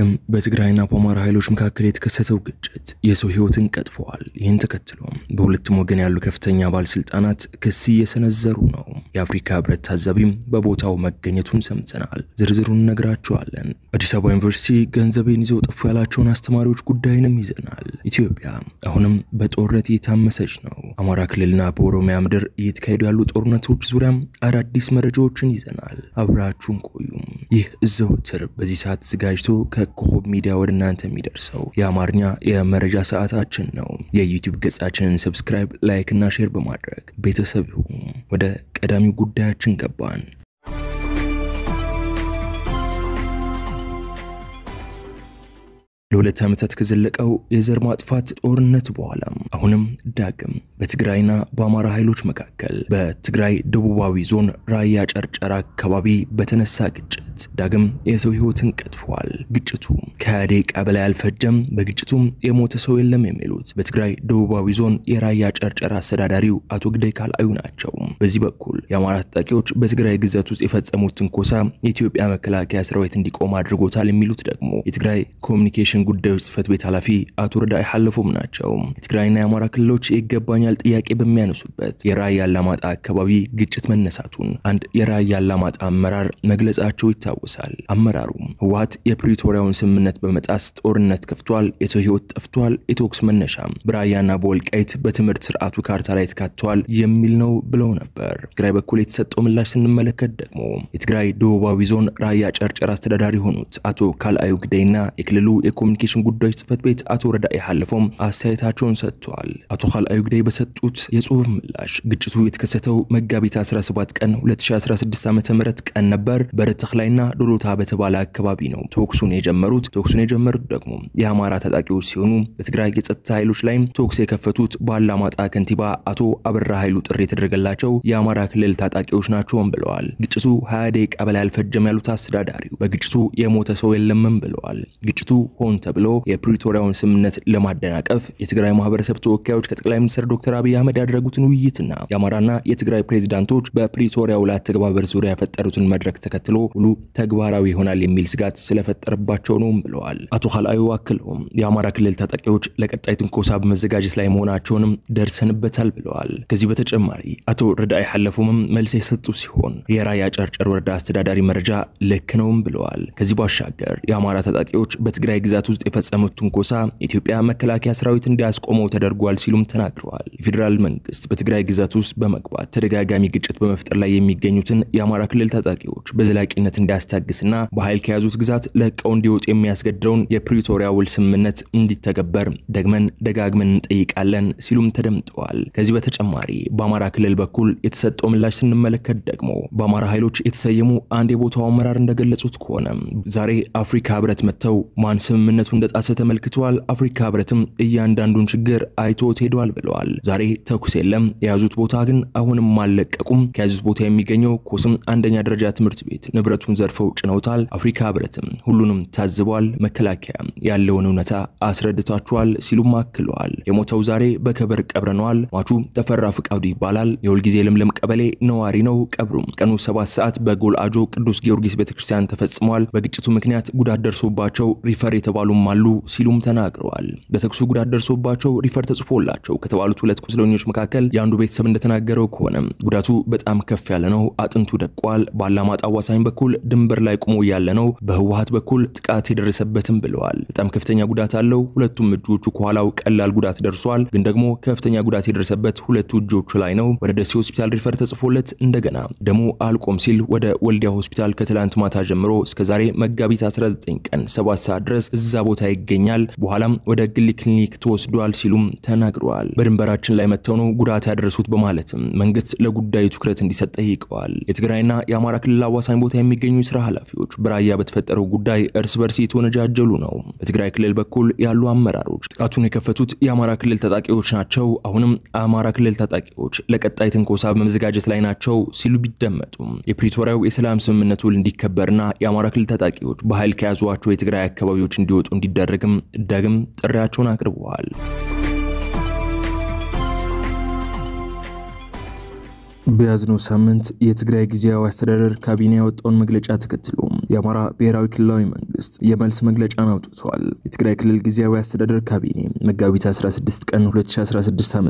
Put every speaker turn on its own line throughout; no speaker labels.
ዳግም በትግራይና በአማራ ኃይሎች መካከል የተከሰተው ግጭት የሰው ህይወትን ቀጥፈዋል። ይህን ተከትሎ በሁለቱም ወገን ያሉ ከፍተኛ ባለስልጣናት ክስ እየሰነዘሩ ነው። የአፍሪካ ህብረት ታዛቢም በቦታው መገኘቱን ሰምተናል። ዝርዝሩን እነግራችኋለን። አዲስ አበባ ዩኒቨርሲቲ ገንዘቤን ይዘው ጠፉ ያላቸውን አስተማሪዎች ጉዳይንም ይዘናል። ኢትዮጵያ አሁንም በጦርነት እየታመሰች ነው። አማራ ክልልና በኦሮሚያ ምድር እየተካሄዱ ያሉ ጦርነቶች ዙሪያም አዳዲስ መረጃዎችን ይዘናል። አብራችሁን ቆዩ። ይህ ዘወትር በዚህ ሰዓት ተዘጋጅቶ ከኮከብ ሚዲያ ወደ እናንተ የሚደርሰው የአማርኛ የመረጃ ሰዓታችን ነው። የዩቲዩብ ገጻችንን ሰብስክራይብ፣ ላይክ እና ሼር በማድረግ ቤተሰብ ይሁኑ። ወደ ቀዳሚው ጉዳያችን ገባን። ለሁለት ዓመታት ከዘለቀው የዘር ማጥፋት ጦርነት በኋላ አሁንም ዳግም በትግራይና በአማራ ኃይሎች መካከል በትግራይ ደቡባዊ ዞን ራያ ጨርጨራ አካባቢ በተነሳ ግጭት ዳግም የሰው ሕይወትን ቀጥፏል። ግጭቱ ከሃያ ደቂቃ በላይ አልፈጀም። በግጭቱም የሞተ ሰው የለም የሚሉት በትግራይ ደቡባዊ ዞን የራያ ጨርጨራ አስተዳዳሪው አቶ ግደይ ካልአዩ ናቸው። በዚህ በኩል የአማራ ታጣቂዎች በትግራይ ግዛት ውስጥ የፈጸሙት ትንኮሳ የኢትዮጵያ መከላከያ ሰራዊት እንዲቆም አድርጎታል የሚሉት ደግሞ የትግራይ ኮሚኒኬሽን ኮሚኒኬሽን ጉዳዮች ጽህፈት ቤት ኃላፊ አቶ ረዳ ሀለፎም ናቸው። የትግራይና የአማራ ክልሎች የይገባኛል ጥያቄ በሚያነሱበት የራያ አላማጣ አካባቢ ግጭት መነሳቱን አንድ የራያ አላማጣ አመራር መግለጻቸው ይታወሳል። አመራሩ ህወሀት የፕሪቶሪያውን ስምምነት በመጣስ ጦርነት ከፍቷል፣ የሰው ህይወት ጠፍቷል፣ የተኩስ መነሻም በራያና በወልቃይት በትምህርት ስርዓቱ ካርታ ላይ ተካትቷል የሚል ነው ብለው ነበር። ትግራይ በኩል የተሰጠው ምላሽ ስንመለከት ደግሞ የትግራይ ደቡባዊ ዞን ራያ ጨርጨር አስተዳዳሪ የሆኑት አቶ ካልአዩ ግደይና የክልሉ የኮሚ ኮሚኒኬሽን ጉዳዮች ጽህፈት ቤት አቶ ረዳ ሀለፎም አስተያየታቸውን ሰጥተዋል። አቶ ካልአዩ ግዳይ በሰጡት የጽሁፍ ምላሽ ግጭቱ የተከሰተው መጋቢት 17 ቀን 2016 ዓ ም ቀን ነበር በርትህ ላይና ዶሎታ በተባለ አካባቢ ነው ተኩሱን የጀመሩት። ተኩሱን የጀመሩት ደግሞ የአማራ ታጣቂዎች ሲሆኑ በትግራይ የጸጥታ ኃይሎች ላይም ተኩስ የከፈቱት ባላማጣ ከንቲባ አቶ አበራ ኃይሉ ጥሪ የተደረገላቸው የአማራ ክልል ታጣቂዎች ናቸውም ብለዋል። ግጭቱ 20 ደቂቃ በላይ አልፈጀም ያሉት አስተዳዳሪው በግጭቱ የሞተ ሰው የለምም ብለዋል። ግጭቱ ሆን ተብሎ የፕሪቶሪያውን ስምምነት ለማደናቀፍ የትግራይ ማህበረሰብ ተወካዮች ከጠቅላይ ሚኒስትር ዶክተር አብይ አህመድ ያደረጉትን ውይይትና የአማራና የትግራይ ፕሬዚዳንቶች በፕሪቶሪያው ላይ ዙሪያ የፈጠሩትን መድረክ ተከትሎ ሁሉ ተግባራዊ ይሆናል የሚል ስጋት ስለፈጠረባቸው ነውም ብለዋል። አቶ ሀልአዩ አክለውም የአማራ ክልል ታጣቂዎች ለቀጣይ ትንኮሳ በመዘጋጀት ላይ መሆናቸውንም ደርሰንበታል ብለዋል። ከዚህ በተጨማሪ አቶ ረዳኢ ሀለፎምም መልስ የሰጡ ሲሆን የራያ ጨርጨር ወረዳ አስተዳዳሪ መረጃ ልክ ነውም ብለዋል። ከዚህ ባሻገር የአማራ ታጣቂዎች በትግራይ ግዛት ውስጥ የፈጸሙት ትንኮሳ የኢትዮጵያ መከላከያ ሰራዊት እንዲያስቆመው ተደርጓል ሲሉም ተናግረዋል። የፌዴራል መንግስት በትግራይ ግዛት ውስጥ በመግባት ተደጋጋሚ ግጭት በመፍጠር ላይ የሚገኙትን የአማራ ክልል ታጣቂዎች በዘላቂነት እንዲያስታግስና በኃይል ከያዙት ግዛት ለቀው እንዲወጡ የሚያስገድረውን የፕሪቶሪያ ውል ስምምነት እንዲተገበር ደግመን ደጋግመን እንጠይቃለን ሲሉም ተደምጠዋል። ከዚህ በተጨማሪ በአማራ ክልል በኩል የተሰጠው ምላሽ ስንመለከት ደግሞ በአማራ ኃይሎች የተሰየሙ አንድ የቦታው አመራር እንደገለጹት ከሆነ ዛሬ አፍሪካ ህብረት መጥተው ማን ስምምነት ኃላፊነቱ እንደጣሰ ተመልክቷል። አፍሪካ ህብረትም እያንዳንዱን ችግር አይቶት ሄዷል ብለዋል። ዛሬ ተኩስ የለም። የያዙት ቦታ ግን አሁንም አልለቀቁም። ከያዙት ቦታ የሚገኘው ኮስም አንደኛ ደረጃ ትምህርት ቤት ንብረቱን ዘርፈው ጭነውታል። አፍሪካ ህብረትም ሁሉንም ታዝቧል። መከላከያ ያለውን እውነታ አስረድታችኋል ሲሉም አክለዋል። የሞተው ዛሬ በከበር ቀብረነዋል። ማቹ ተፈራ ፍቃዱ ይባላል። የሁልጊዜ ለምለም ቀበሌ ነዋሪ ነው። ቀብሩም ቀኑ ሰባት ሰዓት በጎል አጆ ቅዱስ ጊዮርጊስ ቤተክርስቲያን ተፈጽሟል። በግጭቱ ምክንያት ጉዳት ደርሶባቸው ሪፈር የተባ የተባሉም አሉ ሲሉም ተናግረዋል። በተኩሱ ጉዳት ደርሶባቸው ሪፈር ተጽፎላቸው ከተባሉት ሁለት ቁስለኞች መካከል የአንዱ ቤተሰብ እንደተናገረው ከሆነ ጉዳቱ በጣም ከፍ ያለ ነው፣ አጥንቱ ደቋል። በአላማጣ አዋሳኝ በኩል ድንበር ላይ ቆሞ ያለ ነው፣ በህወሀት በኩል ጥቃት የደረሰበትም ብለዋል። በጣም ከፍተኛ ጉዳት አለው። ሁለቱም እጆቹ ከኋላው ቀላል ጉዳት ደርሷል፣ ግን ደግሞ ከፍተኛ ጉዳት የደረሰበት ሁለቱ እጆቹ ላይ ነው። ወደ ደሴ ሆስፒታል ሪፈር ተጽፎለት እንደገና ደሞ አልቆም ሲል ወደ ወልዲያ ሆስፒታል ከትላንት ማታ ጀምሮ እስከ ዛሬ መጋቢት 19 ቀን 7 ሰዓት ድረስ እዛ ቦታ ይገኛል። በኋላም ወደ ግል ክሊኒክ ተወስዷል ሲሉም ተናግረዋል። በድንበራችን ላይ መጥተው ነው ጉዳት ያደረሱት በማለትም መንግስት ለጉዳዩ ትኩረት እንዲሰጥ ጠይቀዋል። የትግራይና የአማራ ክልል አዋሳኝ ቦታ የሚገኙ የስራ ኃላፊዎች በራያ በተፈጠረው ጉዳይ እርስ በርስ የተወነጃጀሉ ነው። በትግራይ ክልል በኩል ያሉ አመራሮች ጥቃቱን የከፈቱት የአማራ ክልል ታጣቂዎች ናቸው፣ አሁንም አማራ ክልል ታጣቂዎች ለቀጣይ ትንኮሳ በመዘጋጀት ላይ ናቸው ሲሉ ቢደመጡም የፕሪቶሪያው የሰላም ስምምነት ውል እንዲከበርና የአማራ ክልል ታጣቂዎች በኃይል ከያዟቸው የትግራይ አካባቢዎች እንዲወ እንዲወጡ እንዲደረግም ዳግም ጥሪያቸውን አቅርበዋል። በያዝነው ሳምንት የትግራይ ጊዜያዊ አስተዳደር ካቢኔ ያወጣውን መግለጫ ተከትሎ የአማራ ብሔራዊ ክልላዊ መንግስት የመልስ መግለጫን አውጥቷል። የትግራይ ክልል ጊዜያዊ አስተዳደር ካቢኔ መጋቢት 16 ቀን 2016 ዓ ም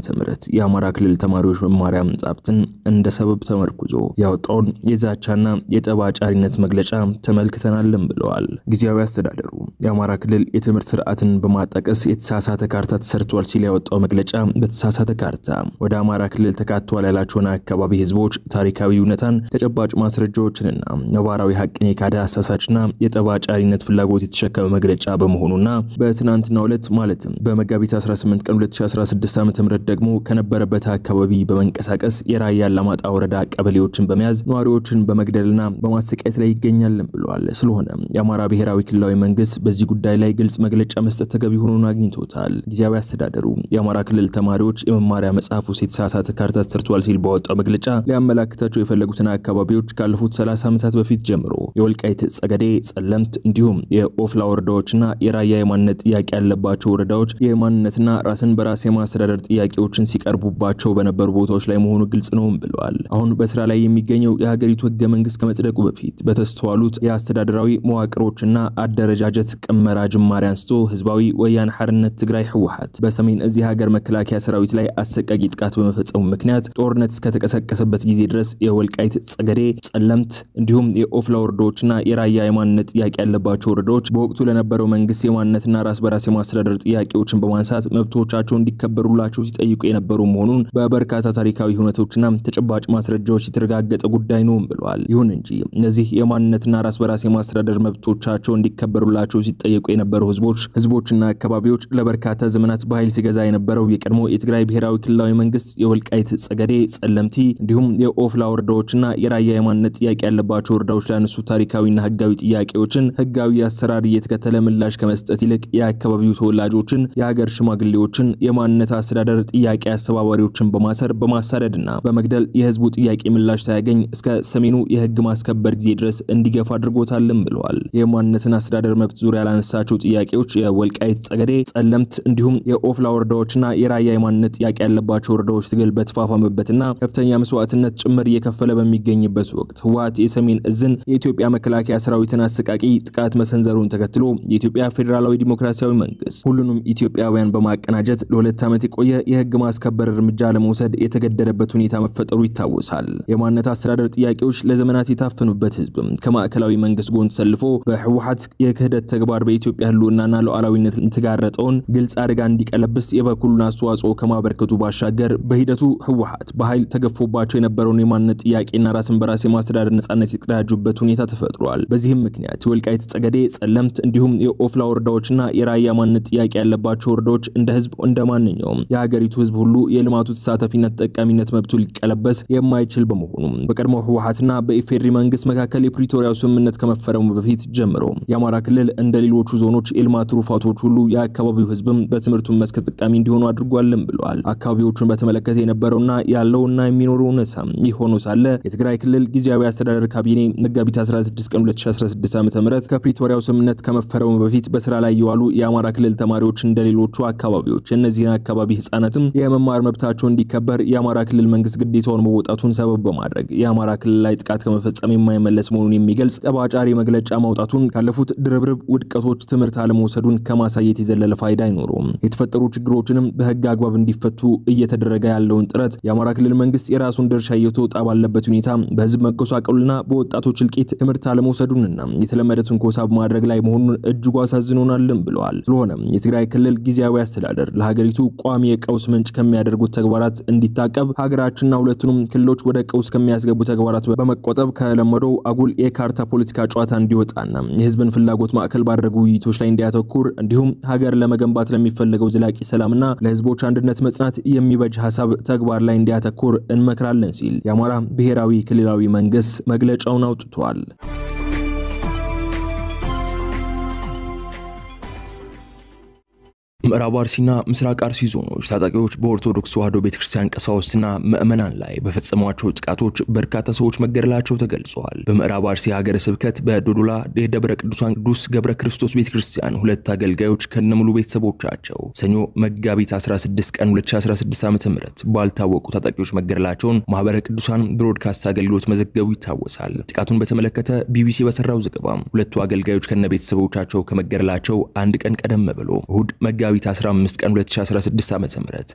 የአማራ ክልል ተማሪዎች መማሪያ መጻሕፍትን እንደ ሰበብ ተመርኩዞ ያወጣውን የዛቻና የጠባ ጫሪነት መግለጫ ተመልክተናለን ብለዋል። ጊዜያዊ አስተዳደሩ የአማራ ክልል የትምህርት ስርዓትን በማጣቀስ የተሳሳተ ካርታ ተሰርቷል ሲል ያወጣው መግለጫ በተሳሳተ ካርታ ወደ አማራ ክልል ተካቷል ያላቸውን አካባቢ የአካባቢ ህዝቦች ታሪካዊ እውነታን፣ ተጨባጭ ማስረጃዎችንና ነባራዊ ሀቅን የካደ አሳሳችና የጠባጫሪነት ፍላጎት የተሸከመ መግለጫ በመሆኑና በትናንትናው ዕለት ማለትም በመጋቢት 18 ቀን 2016 ዓ.ም ደግሞ ከነበረበት አካባቢ በመንቀሳቀስ የራያ አላማጣ ወረዳ ቀበሌዎችን በመያዝ ነዋሪዎችን በመግደልና በማሰቃየት ላይ ይገኛልን ብለዋል። ስለሆነ የአማራ ብሔራዊ ክልላዊ መንግስት በዚህ ጉዳይ ላይ ግልጽ መግለጫ መስጠት ተገቢ ሆኖን አግኝቶታል። ጊዜያዊ አስተዳደሩ የአማራ ክልል ተማሪዎች የመማሪያ መጽሐፍ ውስጥ የተሳሳተ ካርታ ተሰርቷል ሲል ባወጣው መግለጫ ሊያመላክታቸው የፈለጉትን አካባቢዎች ካለፉት 30 ዓመታት በፊት ጀምሮ የወልቃይት ጸገዴ፣ ጸለምት እንዲሁም የኦፍላ ወረዳዎችና የራያ የማንነት ጥያቄ ያለባቸው ወረዳዎች የማንነትና ራስን በራስ የማስተዳደር ጥያቄዎችን ሲቀርቡባቸው በነበሩ ቦታዎች ላይ መሆኑ ግልጽ ነውም ብለዋል። አሁን በስራ ላይ የሚገኘው የሀገሪቱ ህገ መንግስት ከመጽደቁ በፊት በተስተዋሉት የአስተዳደራዊ መዋቅሮችና አደረጃጀት ቅመራ ጅማሬ አንስቶ ህዝባዊ ወያነ ሐርነት ትግራይ ህወሓት በሰሜን እዚህ ሀገር መከላከያ ሰራዊት ላይ አሰቃቂ ጥቃት በመፈጸሙ ምክንያት ጦርነት እስከተቀሰ እስከተቀሰቀሰበት ጊዜ ድረስ የወልቃይት ጸገዴ፣ ጸለምት እንዲሁም የኦፍላ ወረዳዎችና የራያ የማንነት ጥያቄ ያለባቸው ወረዳዎች በወቅቱ ለነበረው መንግስት የማንነትና ራስ በራስ የማስተዳደር ጥያቄዎችን በማንሳት መብቶቻቸው እንዲከበሩላቸው ሲጠይቁ የነበሩ መሆኑን በበርካታ ታሪካዊ ሁነቶችና ተጨባጭ ማስረጃዎች የተረጋገጠ ጉዳይ ነው ብለዋል። ይሁን እንጂ እነዚህ የማንነትና ራስ በራስ የማስተዳደር መብቶቻቸው እንዲከበሩላቸው ሲጠየቁ የነበሩ ህዝቦች ህዝቦችና አካባቢዎች ለበርካታ ዘመናት በኃይል ሲገዛ የነበረው የቀድሞ የትግራይ ብሔራዊ ክልላዊ መንግስት የወልቃይት ጸገዴ፣ ጸለምቲ፣ እንዲሁም የኦፍላ ወረዳዎችና የራያ የማንነት ጥያቄ ያለባቸው ወረዳዎች ላነሱ ታሪካዊና ህጋዊ ጥያቄዎችን ህጋዊ አሰራር እየተከተለ ምላሽ ከመስጠት ይልቅ የአካባቢው ተወላጆችን፣ የሀገር ሽማግሌዎችን፣ የማንነት አስተዳደር ጥያቄ አስተባባሪዎችን በማሰር በማሳደድና በመግደል የህዝቡ ጥያቄ ምላሽ ሳያገኝ እስከ ሰሜኑ የህግ ማስከበር ጊዜ ድረስ እንዲገፋ አድርጎታልም ብለዋል። የማንነትን አስተዳደር መብት ዙሪያ ላነሳቸው ጥያቄዎች የወልቃይት ጸገዴ፣ ጸለምት እንዲሁም የኦፍላ ወረዳዎችና የራያ የማንነት ጥያቄ ያለባቸው ወረዳዎች ትግል በተፋፋመበትና ከፍተኛ መስዋዕትነት ጭምር እየከፈለ በሚገኝበት ወቅት ህወሀት የሰሜን እዝን የኢትዮጵያ መከላከያ ሰራዊትን አሰቃቂ ጥቃት መሰንዘሩን ተከትሎ የኢትዮጵያ ፌዴራላዊ ዲሞክራሲያዊ መንግስት ሁሉንም ኢትዮጵያውያን በማቀናጀት ለሁለት ዓመት የቆየ የህግ ማስከበር እርምጃ ለመውሰድ የተገደደበት ሁኔታ መፈጠሩ ይታወሳል። የማንነት አስተዳደር ጥያቄዎች ለዘመናት የታፈኑበት ህዝብም ከማዕከላዊ መንግስት ጎን ተሰልፎ በህወሀት የክህደት ተግባር በኢትዮጵያ ህልውናና ሉዓላዊነት የተጋረጠውን ግልጽ አደጋ እንዲቀለብስ የበኩሉን አስተዋጽኦ ከማበርከቱ ባሻገር በሂደቱ ህወሀት በኃይል ተገፎ ተደርጎባቸው የነበረውን የማንነት ጥያቄና ራስን በራስ የማስተዳደር ነጻነት የተቀዳጁበት ሁኔታ ተፈጥሯል። በዚህም ምክንያት የወልቃይት ጸገዴ፣ ጸለምት እንዲሁም የኦፍላ ወረዳዎችና የራያ ማንነት ጥያቄ ያለባቸው ወረዳዎች እንደ ህዝብ እንደ ማንኛውም የሀገሪቱ ህዝብ ሁሉ የልማቱ ተሳተፊነት ተጠቃሚነት መብቱ ሊቀለበስ የማይችል በመሆኑ በቀድሞ ህወሀትና በኢፌዴሪ መንግስት መካከል የፕሪቶሪያው ስምምነት ከመፈረሙ በፊት ጀምሮ የአማራ ክልል እንደ ሌሎቹ ዞኖች የልማት ትሩፋቶች ሁሉ የአካባቢው ህዝብም በትምህርቱ መስክ ተጠቃሚ እንዲሆኑ አድርጓልም ብለዋል። አካባቢዎቹን በተመለከተ የነበረውና ያለውና የሚኖሩ መኖሩ እውነታ የሆኖ ሳለ የትግራይ ክልል ጊዜያዊ አስተዳደር ካቢኔ መጋቢት 16 ቀን 2016 ዓ ም ከፕሪቶሪያው ስምምነት ከመፈረሙ በፊት በስራ ላይ የዋሉ የአማራ ክልል ተማሪዎች እንደሌሎቹ አካባቢዎች የእነዚህን አካባቢ ህጻናትም የመማር መብታቸው እንዲከበር የአማራ ክልል መንግስት ግዴታውን መወጣቱን ሰበብ በማድረግ የአማራ ክልል ላይ ጥቃት ከመፈጸም የማይመለስ መሆኑን የሚገልጽ ጠባጫሪ መግለጫ ማውጣቱን ካለፉት ድርብርብ ውድቀቶች ትምህርት አለመውሰዱን ከማሳየት የዘለለ ፋይዳ አይኖረውም። የተፈጠሩ ችግሮችንም በህግ አግባብ እንዲፈቱ እየተደረገ ያለውን ጥረት የአማራ ክልል መንግስት የራ የራሱን ድርሻ እየተወጣ ባለበት ሁኔታ በህዝብ መጎሳቀሉና በወጣቶች እልቂት ትምህርት አለመውሰዱንና የተለመደ ትንኮሳ በማድረግ ላይ መሆኑን እጅጉ አሳዝኖናልም ብለዋል። ስለሆነም የትግራይ ክልል ጊዜያዊ አስተዳደር ለሀገሪቱ ቋሚ የቀውስ ምንጭ ከሚያደርጉት ተግባራት እንዲታቀብ ሀገራችንና ሁለቱንም ክልሎች ወደ ቀውስ ከሚያስገቡ ተግባራት በመቆጠብ ከለመደው አጉል የካርታ ፖለቲካ ጨዋታ እንዲወጣና የህዝብን ፍላጎት ማዕከል ባደረጉ ውይይቶች ላይ እንዲያተኩር እንዲሁም ሀገር ለመገንባት ለሚፈለገው ዘላቂ ሰላምና ለህዝቦች አንድነት መጽናት የሚበጅ ሀሳብ ተግባር ላይ እንዲያተኩር እንመ እናጠናክራለን ሲል የአማራ ብሔራዊ ክልላዊ መንግስት መግለጫውን አውጥቷል። ምዕራብ አርሲና ምስራቅ አርሲ ዞኖች ታጣቂዎች በኦርቶዶክስ ተዋሕዶ ቤተክርስቲያን ቀሳውስትና ምዕመናን ላይ በፈጸሟቸው ጥቃቶች በርካታ ሰዎች መገደላቸው ተገልጿል። በምዕራብ አርሲ ሀገረ ስብከት በዶዶላ የደብረ ቅዱሳን ቅዱስ ገብረ ክርስቶስ ቤተክርስቲያን ሁለት አገልጋዮች ከነሙሉ ቤተሰቦቻቸው ሰኞ መጋቢት 16 ቀን 2016 ዓ ም ባልታወቁ ታጣቂዎች መገደላቸውን ማህበረ ቅዱሳን ብሮድካስት አገልግሎት መዘገቡ ይታወሳል። ጥቃቱን በተመለከተ ቢቢሲ በሰራው ዘገባ ሁለቱ አገልጋዮች ከነ ቤተሰቦቻቸው ከመገደላቸው አንድ ቀን ቀደም ብሎ እሁድ መጋቢት መጋቢት 15 ቀን 2016 ዓ.ም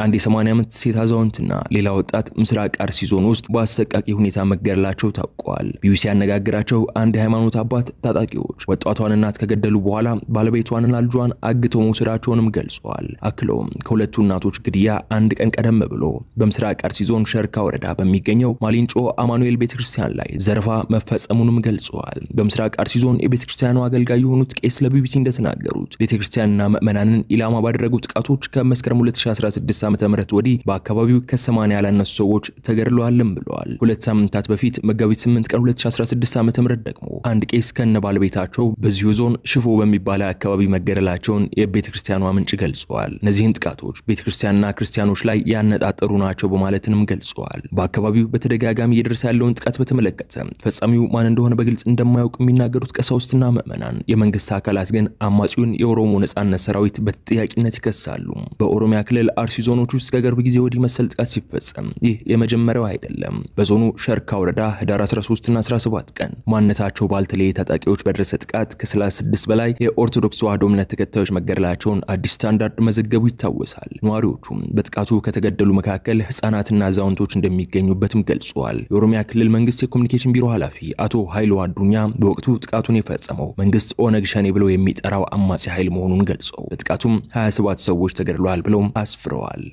አንድ የ80 ዓመት ሴት አዛውንትና ሌላ ወጣት ምስራቅ አርሲ ዞን ውስጥ በአሰቃቂ ሁኔታ መገደላቸው ታውቋል። ቢቢሲ ያነጋግራቸው አንድ የሃይማኖት አባት ታጣቂዎች ወጣቷን እናት ከገደሉ በኋላ ባለቤቷንና ልጇን አግተው መውሰዳቸውንም ገልጸዋል። አክለውም ከሁለቱ እናቶች ግድያ አንድ ቀን ቀደም ብሎ በምስራቅ አርሲ ዞን ሸርካ ወረዳ በሚገኘው ማሊንጮ አማኑኤል ቤተክርስቲያን ላይ ዘረፋ መፈጸሙንም ገልጸዋል። በምስራቅ አርሲ ዞን የቤተክርስቲያኑ አገልጋይ የሆኑት ቄስ ለቢቢሲ እንደተናገሩት ቤተክርስቲያንና ምዕመናንን ኢላማ በተደረጉ ጥቃቶች ከመስከረም 2016 ዓ.ም ወዲህ በአካባቢው ከ80 ያላነሱ ሰዎች ተገድለዋልም ብለዋል። ሁለት ሳምንታት በፊት መጋቢት 8 ቀን 2016 ዓ.ም ደግሞ አንድ ቄስ ከነ ባለቤታቸው በዚሁ ዞን ሽፎ በሚባል አካባቢ መገደላቸውን የቤተ ክርስቲያኗ ምንጭ ገልጸዋል። እነዚህን ጥቃቶች ቤተ ክርስቲያንና ክርስቲያኖች ላይ ያነጣጠሩ ናቸው በማለትንም ገልጸዋል። በአካባቢው በተደጋጋሚ እየደረሰ ያለውን ጥቃት በተመለከተ ፈጻሚው ማን እንደሆነ በግልጽ እንደማያውቅ የሚናገሩት ቀሳውስትና ምዕመናን፣ የመንግስት አካላት ግን አማጺውን የኦሮሞ ነጻነት ሰራዊት በተጠያቂ በዘላቂነት ይከሳሉ። በኦሮሚያ ክልል አርሲ ዞኖች ውስጥ ከቅርብ ጊዜ ወዲህ መሰል ጥቃት ሲፈጸም ይህ የመጀመሪያው አይደለም። በዞኑ ሸርካ ወረዳ ህዳር 13ና 17 ቀን ማንነታቸው ባልተለየ ታጣቂዎች በደረሰ ጥቃት ከ36 በላይ የኦርቶዶክስ ተዋህዶ እምነት ተከታዮች መገደላቸውን አዲስ ስታንዳርድ መዘገቡ ይታወሳል። ነዋሪዎቹም በጥቃቱ ከተገደሉ መካከል ህጻናትና አዛውንቶች እንደሚገኙበትም ገልጸዋል። የኦሮሚያ ክልል መንግስት የኮሚኒኬሽን ቢሮ ኃላፊ አቶ ኃይሉ አዱኛ በወቅቱ ጥቃቱን የፈጸመው መንግስት ኦነግ ሸኔ የሚጠራው አማጺ ኃይል መሆኑን ገልጸው በጥቃቱም 27 ሰዎች ተገድለዋል ብለውም አስፍረዋል።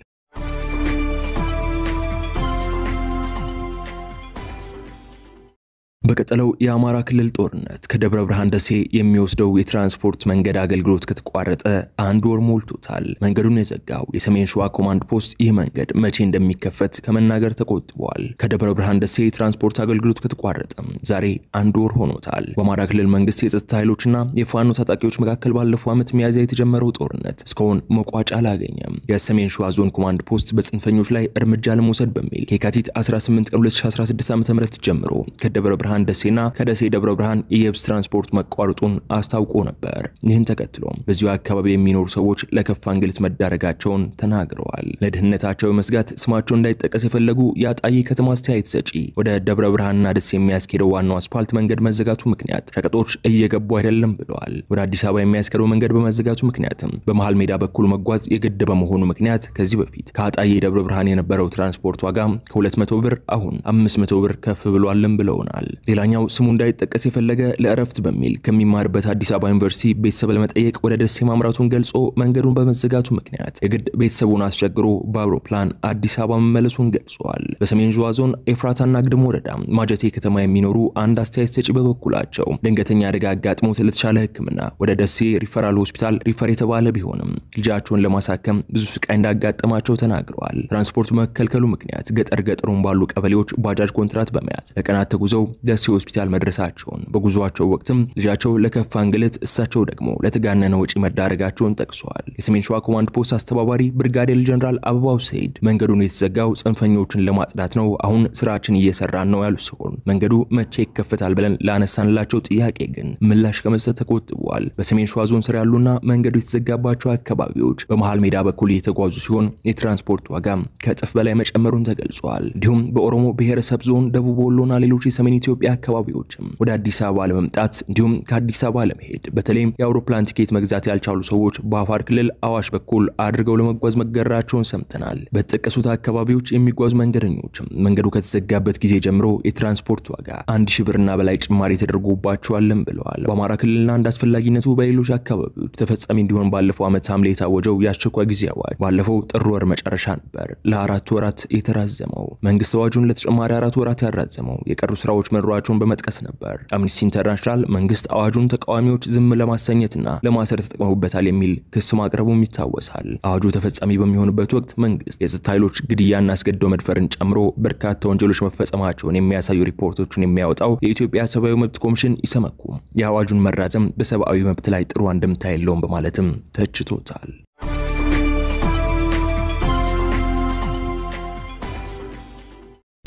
በቀጠለው የአማራ ክልል ጦርነት ከደብረ ብርሃን ደሴ የሚወስደው የትራንስፖርት መንገድ አገልግሎት ከተቋረጠ አንድ ወር ሞልቶታል። መንገዱን የዘጋው የሰሜን ሸዋ ኮማንድ ፖስት ይህ መንገድ መቼ እንደሚከፈት ከመናገር ተቆጥቧል። ከደብረ ብርሃን ደሴ የትራንስፖርት አገልግሎት ከተቋረጠም ዛሬ አንድ ወር ሆኖታል። በአማራ ክልል መንግስት የጸጥታ ኃይሎችና የፋኖ ታጣቂዎች መካከል ባለፈው ዓመት ሚያዝያ የተጀመረው ጦርነት እስካሁን መቋጫ አላገኘም። የሰሜን ሸዋ ዞን ኮማንድ ፖስት በጽንፈኞች ላይ እርምጃ ለመውሰድ በሚል ከየካቲት 18 ቀን 2016 ዓ ም ጀምሮ ከደብረ ብርሃን ብርሃን ደሴና ከደሴ ደብረ ብርሃን የየብስ ትራንስፖርት መቋረጡን አስታውቆ ነበር። ይህን ተከትሎም በዚሁ አካባቢ የሚኖሩ ሰዎች ለከፋ እንግልት መዳረጋቸውን ተናግረዋል። ለደህንነታቸው መስጋት ስማቸው እንዳይጠቀስ የፈለጉ የአጣዬ ከተማ አስተያየት ሰጪ ወደ ደብረ ብርሃንና ደሴ የሚያስኬደው ዋናው አስፓልት መንገድ መዘጋቱ ምክንያት ሸቀጦች እየገቡ አይደለም ብለዋል። ወደ አዲስ አበባ የሚያስኬደው መንገድ በመዘጋቱ ምክንያትም በመሀል ሜዳ በኩል መጓዝ የግድ በመሆኑ ምክንያት ከዚህ በፊት ከአጣዬ ደብረ ብርሃን የነበረው ትራንስፖርት ዋጋ ከ200 ብር አሁን 500 ብር ከፍ ብሏልም ብለውናል። ሌላኛው ስሙ እንዳይጠቀስ የፈለገ ለእረፍት በሚል ከሚማርበት አዲስ አበባ ዩኒቨርሲቲ ቤተሰብ ለመጠየቅ ወደ ደሴ ማምራቱን ገልጾ መንገዱን በመዘጋቱ ምክንያት የግድ ቤተሰቡን አስቸግሮ በአውሮፕላን አዲስ አበባ መመለሱን ገልጿል። በሰሜን ሸዋ ዞን ኤፍራታና ግድም ወረዳ ማጀቴ ከተማ የሚኖሩ አንድ አስተያየት ሰጪ በበኩላቸው ድንገተኛ አደጋ አጋጥሞት ለተሻለ ሕክምና ወደ ደሴ ሪፈራል ሆስፒታል ሪፈር የተባለ ቢሆንም ልጃቸውን ለማሳከም ብዙ ስቃይ እንዳጋጠማቸው ተናግረዋል። ትራንስፖርት መከልከሉ ምክንያት ገጠር ገጠሩን ባሉ ቀበሌዎች ባጃጅ ኮንትራት በመያዝ ለቀናት ተጉዘው ደሴ ሆስፒታል መድረሳቸውን በጉዞቸው ወቅትም ልጃቸው ለከፋ እንግልት እሳቸው ደግሞ ለተጋነነ ወጪ መዳረጋቸውን ጠቅሷል። የሰሜን ሸዋ ኮማንድ ፖስት አስተባባሪ ብርጋዴር ጀኔራል አበባው ሰይድ መንገዱን የተዘጋው ጽንፈኞችን ለማጽዳት ነው፣ አሁን ስራችን እየሰራን ነው ያሉ ሲሆን መንገዱ መቼ ይከፈታል ብለን ላነሳንላቸው ጥያቄ ግን ምላሽ ከመስጠት ተቆጥቧል። በሰሜን ሸዋ ዞን ስር ያሉና መንገዱ የተዘጋባቸው አካባቢዎች በመሃል ሜዳ በኩል እየተጓዙ ሲሆን የትራንስፖርት ዋጋም ከእጥፍ በላይ መጨመሩን ተገልጿል። እንዲሁም በኦሮሞ ብሔረሰብ ዞን ደቡብ ወሎና ሌሎች የሰሜን ኢትዮጵያ የኢትዮጵያ አካባቢዎችም ወደ አዲስ አበባ ለመምጣት እንዲሁም ከአዲስ አበባ ለመሄድ በተለይም የአውሮፕላን ቲኬት መግዛት ያልቻሉ ሰዎች በአፋር ክልል አዋሽ በኩል አድርገው ለመጓዝ መገረራቸውን ሰምተናል። በተጠቀሱት አካባቢዎች የሚጓዙ መንገደኞችም መንገዱ ከተዘጋበት ጊዜ ጀምሮ የትራንስፖርት ዋጋ አንድ ሺ ብርና በላይ ጭማሪ ተደርጎባቸዋልም ብለዋል። በአማራ ክልልና እንደ አስፈላጊነቱ በሌሎች አካባቢዎች ተፈጻሚ እንዲሆን ባለፈው ዓመት ሐምሌ የታወጀው የአስቸኳይ ጊዜ አዋጅ ባለፈው ጥር ወር መጨረሻ ነበር ለአራት ወራት የተራዘመው። መንግስት አዋጁን ለተጨማሪ አራት ወራት ያራዘመው የቀሩ ስራዎች መኖራቸውን መኖራቸውን በመጥቀስ ነበር። አምኒስቲ ኢንተርናሽናል መንግስት አዋጁን ተቃዋሚዎች ዝም ለማሰኘትና ለማሰር ተጠቅመውበታል የሚል ክስ ማቅረቡም ይታወሳል። አዋጁ ተፈጻሚ በሚሆንበት ወቅት መንግስት የጸጥታ ኃይሎች ግድያና አስገድዶ መድፈርን ጨምሮ በርካታ ወንጀሎች መፈጸማቸውን የሚያሳዩ ሪፖርቶቹን የሚያወጣው የኢትዮጵያ ሰብአዊ መብት ኮሚሽን ይሰመኩም። የአዋጁን መራዘም በሰብአዊ መብት ላይ ጥሩ አንድምታ የለውም በማለትም ተችቶታል።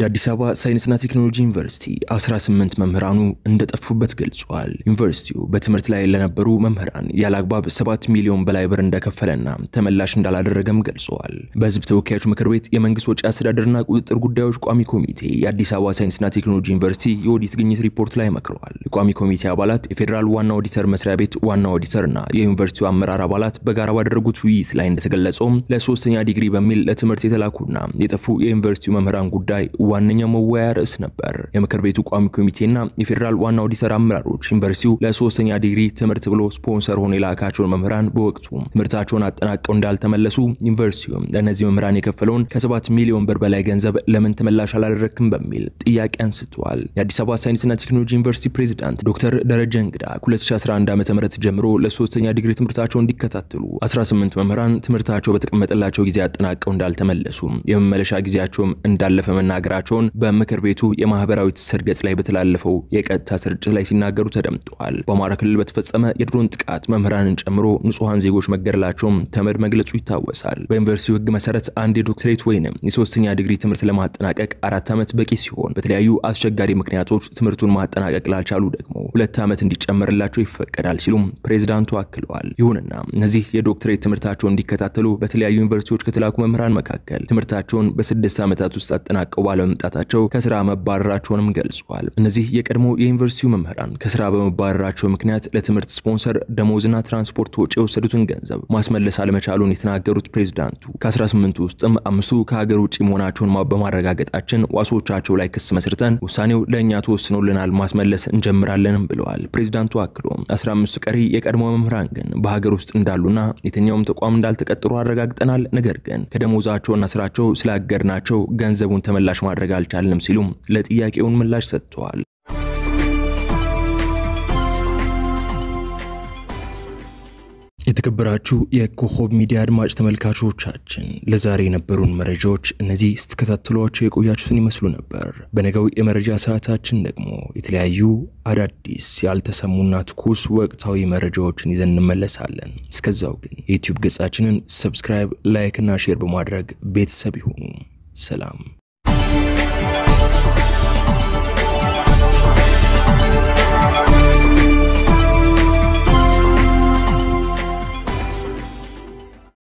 የአዲስ አበባ ሳይንስና ቴክኖሎጂ ዩኒቨርሲቲ 18 መምህራኑ እንደጠፉበት ገልጿል። ዩኒቨርሲቲው በትምህርት ላይ ለነበሩ መምህራን ያለ አግባብ 7 ሚሊዮን በላይ ብር እንደከፈለና ተመላሽ እንዳላደረገም ገልጿል። በህዝብ ተወካዮች ምክር ቤት የመንግስት ወጪ አስተዳደርና ቁጥጥር ጉዳዮች ቋሚ ኮሚቴ የአዲስ አበባ ሳይንስና ቴክኖሎጂ ዩኒቨርሲቲ የኦዲት ግኝት ሪፖርት ላይ መክረዋል። የቋሚ ኮሚቴ አባላት የፌዴራል ዋና ኦዲተር መስሪያ ቤት ዋና ኦዲተርና የዩኒቨርሲቲው አመራር አባላት በጋራ ባደረጉት ውይይት ላይ እንደተገለጸውም ለሶስተኛ ዲግሪ በሚል ለትምህርት የተላኩና የጠፉ የዩኒቨርሲቲው መምህራን ጉዳይ ዋነኛ መወያያ ርዕስ ነበር። የምክር ቤቱ ቋሚ ኮሚቴና የፌዴራል ዋና ኦዲተር አመራሮች ዩኒቨርሲቲው ለሶስተኛ ዲግሪ ትምህርት ብሎ ስፖንሰር ሆኖ የላካቸውን መምህራን በወቅቱ ትምህርታቸውን አጠናቀው እንዳልተመለሱ ዩኒቨርሲቲው ለእነዚህ መምህራን የከፈለውን ከሰባት ሚሊዮን ብር በላይ ገንዘብ ለምን ተመላሽ አላደረክም በሚል ጥያቄ አንስተዋል። የአዲስ አበባ ሳይንስና ቴክኖሎጂ ዩኒቨርሲቲ ፕሬዚዳንት ዶክተር ደረጀ እንግዳ 2011 ዓ ም ጀምሮ ለሶስተኛ ዲግሪ ትምህርታቸው እንዲከታተሉ 18 መምህራን ትምህርታቸው በተቀመጠላቸው ጊዜ አጠናቀው እንዳልተመለሱ የመመለሻ ጊዜያቸውም እንዳለፈ መናገራቸው መሆናቸውን በምክር ቤቱ የማህበራዊ ትስስር ገጽ ላይ በተላለፈው የቀጥታ ስርጭት ላይ ሲናገሩ ተደምጠዋል። በአማራ ክልል በተፈጸመ የድሮን ጥቃት መምህራንን ጨምሮ ንጹሐን ዜጎች መገደላቸውም ተመድ መግለጹ ይታወሳል። በዩኒቨርሲቲው ህግ መሰረት አንድ የዶክትሬት ወይንም የሶስተኛ ዲግሪ ትምህርት ለማጠናቀቅ አራት ዓመት በቂ ሲሆን በተለያዩ አስቸጋሪ ምክንያቶች ትምህርቱን ማጠናቀቅ ላልቻሉ ደግሞ ሁለት ዓመት እንዲጨመርላቸው ይፈቀዳል ሲሉም ፕሬዝዳንቱ አክለዋል። ይሁንና እነዚህ የዶክትሬት ትምህርታቸውን እንዲከታተሉ በተለያዩ ዩኒቨርሲቲዎች ከተላኩ መምህራን መካከል ትምህርታቸውን በስድስት ዓመታት ውስጥ አጠናቀው ባለ በመምጣታቸው ከስራ መባረራቸውንም ገልጸዋል። እነዚህ የቀድሞ የዩኒቨርሲቲው መምህራን ከስራ በመባረራቸው ምክንያት ለትምህርት ስፖንሰር ደሞዝና ትራንስፖርት ወጪ የወሰዱትን ገንዘብ ማስመለስ አለመቻሉን የተናገሩት ፕሬዚዳንቱ ከ18 ውስጥም አምስቱ ከሀገር ውጭ መሆናቸውን በማረጋገጣችን ዋሶቻቸው ላይ ክስ መስርተን ውሳኔው ለእኛ ተወስኖልናል፣ ማስመለስ እንጀምራለንም ብለዋል። ፕሬዚዳንቱ አክሎም 15 ቀሪ የቀድሞ መምህራን ግን በሀገር ውስጥ እንዳሉና የትኛውም ተቋም እንዳልተቀጠሩ አረጋግጠናል። ነገር ግን ከደሞዛቸውና ስራቸው ስላገድናቸው ገንዘቡን ተመላሽ ማድረግ አልቻልንም ሲሉም ለጥያቄውን ምላሽ ሰጥተዋል። የተከበራችሁ የኮከብ ሚዲያ አድማጭ ተመልካቾቻችን ለዛሬ የነበሩን መረጃዎች እነዚህ ስትከታተሏቸው የቆያችሁትን ይመስሉ ነበር። በነገው የመረጃ ሰዓታችን ደግሞ የተለያዩ አዳዲስ ያልተሰሙና ትኩስ ወቅታዊ መረጃዎችን ይዘን እንመለሳለን። እስከዛው ግን የዩቲዩብ ገጻችንን ሰብስክራይብ፣ ላይክ እና ሼር በማድረግ ቤተሰብ ይሁኑ። ሰላም